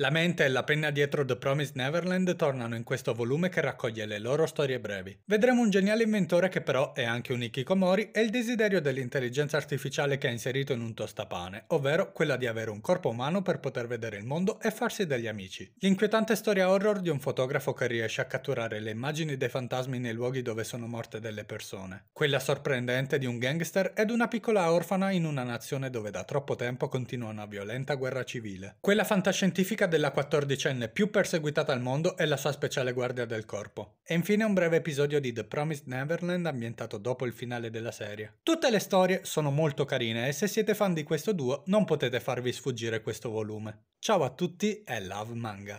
La mente e la penna dietro The Promised Neverland tornano in questo volume che raccoglie le loro storie brevi. Vedremo un geniale inventore che però è anche un ikikomori e il desiderio dell'intelligenza artificiale che ha inserito in un tostapane, ovvero quella di avere un corpo umano per poter vedere il mondo e farsi degli amici. L'inquietante storia horror di un fotografo che riesce a catturare le immagini dei fantasmi nei luoghi dove sono morte delle persone. Quella sorprendente di un gangster ed una piccola orfana in una nazione dove da troppo tempo continua una violenta guerra civile. Quella fantascientifica della quattordicenne più perseguitata al mondo e la sua speciale guardia del corpo. E infine un breve episodio di The Promised Neverland ambientato dopo il finale della serie. Tutte le storie sono molto carine e se siete fan di questo duo non potete farvi sfuggire questo volume. Ciao a tutti e love manga!